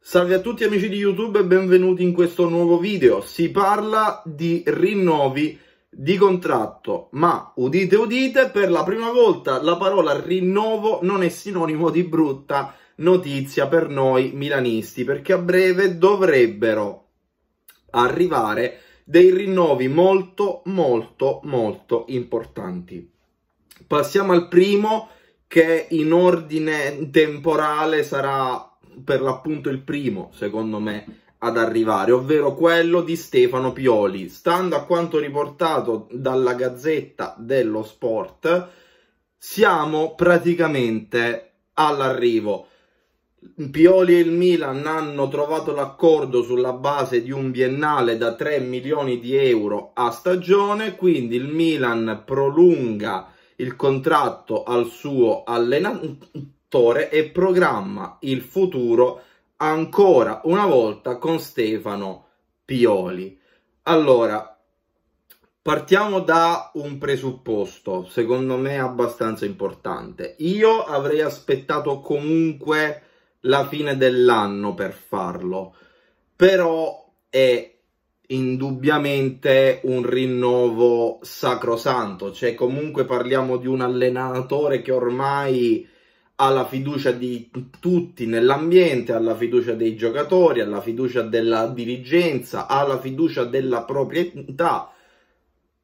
Salve a tutti amici di YouTube e benvenuti in questo nuovo video. Si parla di rinnovi di contratto, ma udite udite, per la prima volta la parola rinnovo non è sinonimo di brutta notizia per noi milanisti, perché a breve dovrebbero arrivare dei rinnovi molto molto molto importanti. Passiamo al primo che in ordine temporale sarà per l'appunto il primo, secondo me, ad arrivare, ovvero quello di Stefano Pioli. Stando a quanto riportato dalla Gazzetta dello Sport, siamo praticamente all'arrivo. Pioli e il Milan hanno trovato l'accordo sulla base di un biennale da 3 milioni di euro a stagione, quindi il Milan prolunga il contratto al suo allenatore attore e programma il futuro ancora una volta con Stefano Pioli. Allora, partiamo da un presupposto, secondo me abbastanza importante. Io avrei aspettato comunque la fine dell'anno per farlo, però è indubbiamente un rinnovo sacrosanto, cioè comunque parliamo di un allenatore che ormai alla fiducia di tutti nell'ambiente, alla fiducia dei giocatori, alla fiducia della dirigenza, alla fiducia della proprietà.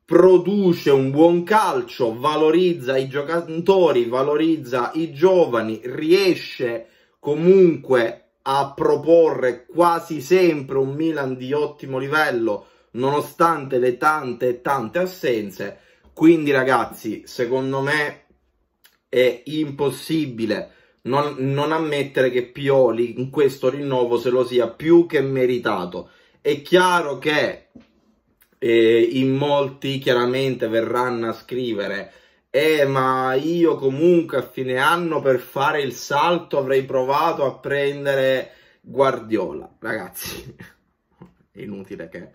Produce un buon calcio, valorizza i giocatori, valorizza i giovani, riesce comunque a proporre quasi sempre un Milan di ottimo livello, nonostante le tante e tante assenze. Quindi ragazzi, secondo me è impossibile non, non ammettere che Pioli in questo rinnovo se lo sia più che meritato. È chiaro che eh, in molti chiaramente verranno a scrivere eh, ma io comunque a fine anno per fare il salto avrei provato a prendere Guardiola. Ragazzi, inutile che,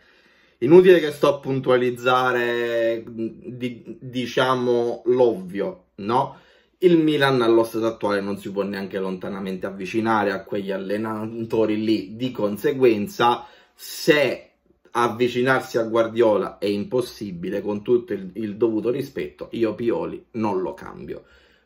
inutile che sto a puntualizzare, di, diciamo, l'ovvio, no? il Milan allo stato attuale non si può neanche lontanamente avvicinare a quegli allenatori lì, di conseguenza se avvicinarsi a Guardiola è impossibile con tutto il, il dovuto rispetto, io Pioli non lo cambio.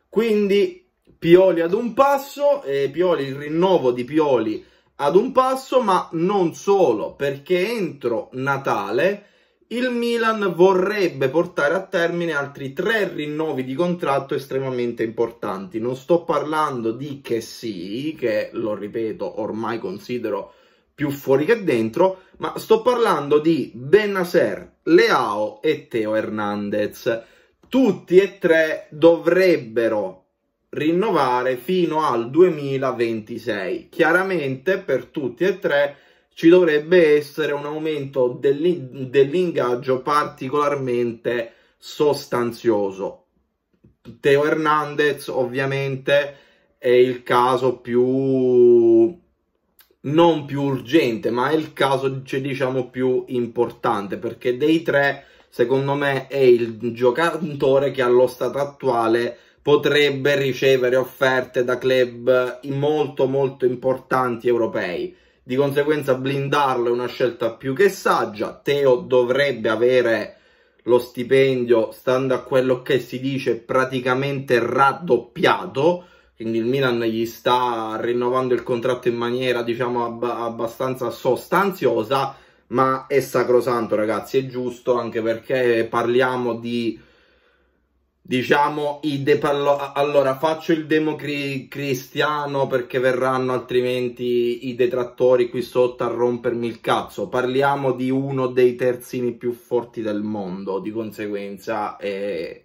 Quindi Pioli ad un passo, eh, Pioli, il rinnovo di Pioli ad un passo, ma non solo, perché entro Natale il Milan vorrebbe portare a termine altri tre rinnovi di contratto estremamente importanti. Non sto parlando di che sì, che lo ripeto, ormai considero più fuori che dentro, ma sto parlando di Benacer, Leao e Teo Hernandez. Tutti e tre dovrebbero rinnovare fino al 2026. Chiaramente per tutti e tre ci dovrebbe essere un aumento dell'ingaggio particolarmente sostanzioso. Teo Hernandez ovviamente è il caso più non più urgente, ma è il caso cioè, diciamo più importante perché dei tre secondo me è il giocatore che allo stato attuale potrebbe ricevere offerte da club molto molto importanti europei di conseguenza blindarlo è una scelta più che saggia. Teo dovrebbe avere lo stipendio, stando a quello che si dice, praticamente raddoppiato. Quindi il Milan gli sta rinnovando il contratto in maniera, diciamo, ab abbastanza sostanziosa, ma è sacrosanto, ragazzi, è giusto, anche perché parliamo di diciamo i de allora faccio il demo cri cristiano perché verranno altrimenti i detrattori qui sotto a rompermi il cazzo parliamo di uno dei terzini più forti del mondo di conseguenza è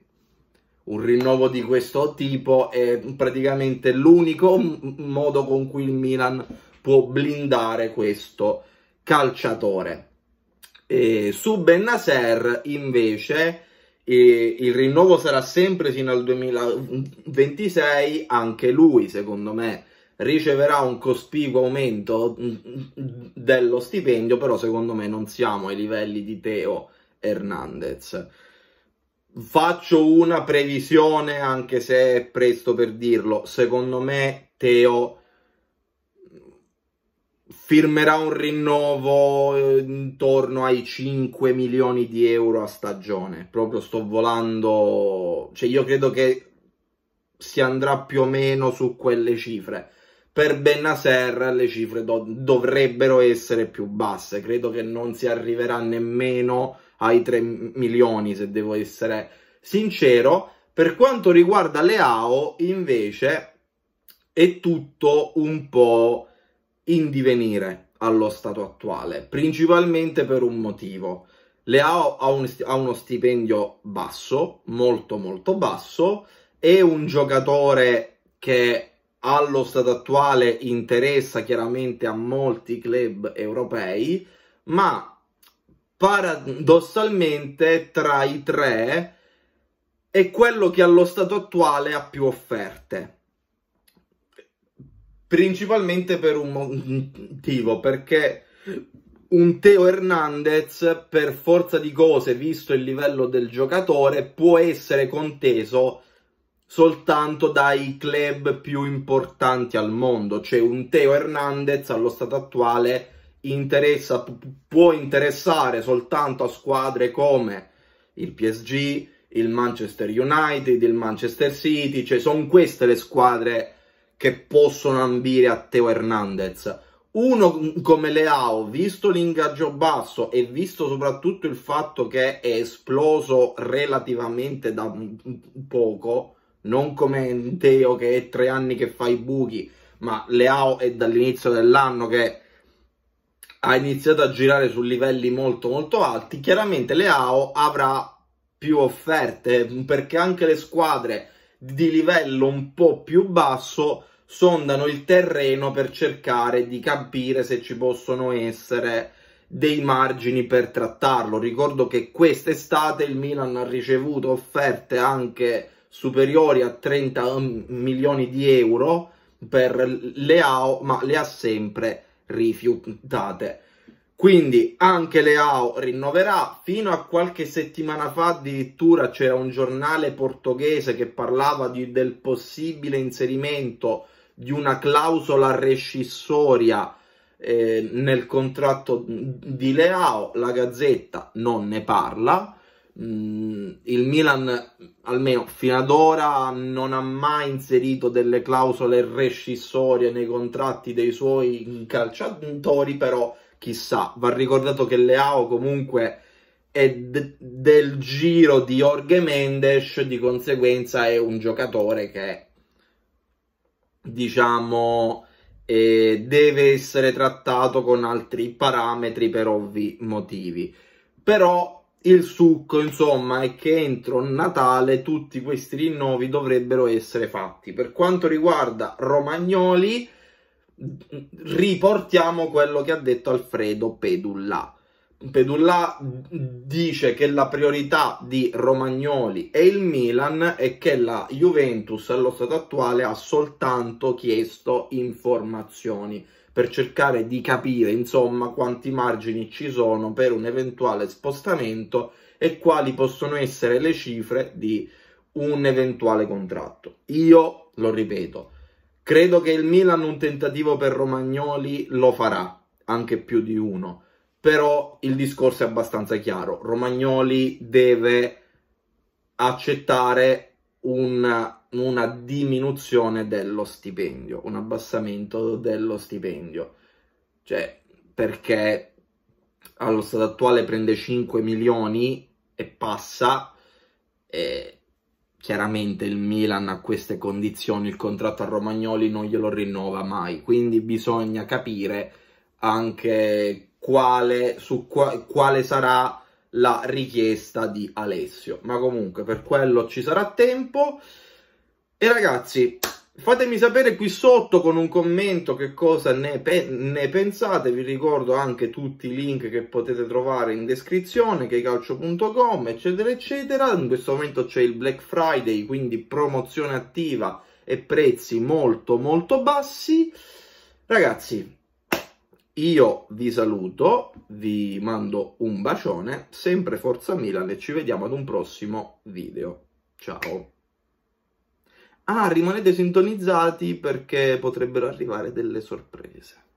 un rinnovo di questo tipo è praticamente l'unico modo con cui il Milan può blindare questo calciatore e su Ben Nasser invece e il rinnovo sarà sempre fino al 2026, anche lui secondo me riceverà un cospicuo aumento mm, mm, dello stipendio, però secondo me non siamo ai livelli di Teo Hernandez. Faccio una previsione, anche se è presto per dirlo, secondo me Teo Hernandez firmerà un rinnovo eh, intorno ai 5 milioni di euro a stagione. Proprio sto volando, cioè io credo che si andrà più o meno su quelle cifre. Per Bennaser le cifre do dovrebbero essere più basse, credo che non si arriverà nemmeno ai 3 milioni se devo essere sincero. Per quanto riguarda Leao invece è tutto un po' in divenire allo stato attuale, principalmente per un motivo. Leao ha, un, ha uno stipendio basso, molto molto basso, è un giocatore che allo stato attuale interessa chiaramente a molti club europei, ma paradossalmente tra i tre è quello che allo stato attuale ha più offerte principalmente per un motivo, perché un Teo Hernandez, per forza di cose, visto il livello del giocatore, può essere conteso soltanto dai club più importanti al mondo. Cioè un Teo Hernandez allo stato attuale interessa, può interessare soltanto a squadre come il PSG, il Manchester United, il Manchester City, cioè sono queste le squadre che possono ambire a Teo Hernandez. Uno come Leao, visto l'ingaggio basso e visto soprattutto il fatto che è esploso relativamente da poco, non come Teo che è tre anni che fa i buchi, ma Leao è dall'inizio dell'anno che ha iniziato a girare su livelli molto molto alti, chiaramente Leao avrà più offerte perché anche le squadre di livello un po' più basso sondano il terreno per cercare di capire se ci possono essere dei margini per trattarlo. Ricordo che quest'estate il Milan ha ricevuto offerte anche superiori a 30 um, milioni di euro per le AO, ma le ha sempre rifiutate. Quindi anche Leao rinnoverà, fino a qualche settimana fa addirittura c'era un giornale portoghese che parlava di, del possibile inserimento di una clausola rescissoria eh, nel contratto di Leao, la Gazzetta non ne parla. Mm, il Milan, almeno fino ad ora, non ha mai inserito delle clausole rescissorie nei contratti dei suoi calciatori, però chissà, va ricordato che Leao comunque è d- del giro di Jorge Mendes, di conseguenza è un giocatore che diciamo eh, deve essere trattato con altri parametri per ovvi motivi. Però il succo, insomma, è che entro Natale tutti questi rinnovi dovrebbero essere fatti. Per quanto riguarda Romagnoli, riportiamo quello che ha detto Alfredo Pedulla. Pedulla dice che la priorità di Romagnoli e il Milan è che la Juventus allo stato attuale ha soltanto chiesto informazioni per cercare di capire insomma quanti margini ci sono per un eventuale spostamento e quali possono essere le cifre di un eventuale contratto. Io lo ripeto, Credo che il Milan un tentativo per Romagnoli lo farà, anche più di uno. Però il discorso è abbastanza chiaro. Romagnoli deve accettare una, una diminuzione dello stipendio, un abbassamento dello stipendio. Cioè, perché allo stato attuale prende 5 milioni e passa, e chiaramente il Milan a queste condizioni il contratto a Romagnoli non glielo rinnova mai, quindi bisogna capire anche quale, su qua, quale sarà la richiesta di Alessio, ma comunque per quello ci sarà tempo. E ragazzi, Fatemi sapere qui sotto con un commento che cosa ne, pe ne, pensate, vi ricordo anche tutti i link che potete trovare in descrizione, checalcio.com eccetera eccetera, in questo momento c'è il Black Friday quindi promozione attiva e prezzi molto molto bassi. Ragazzi, io vi saluto, vi mando un bacione, sempre Forza Milan e ci vediamo ad un prossimo video. Ciao! Ah, rimanete sintonizzati perché potrebbero arrivare delle sorprese.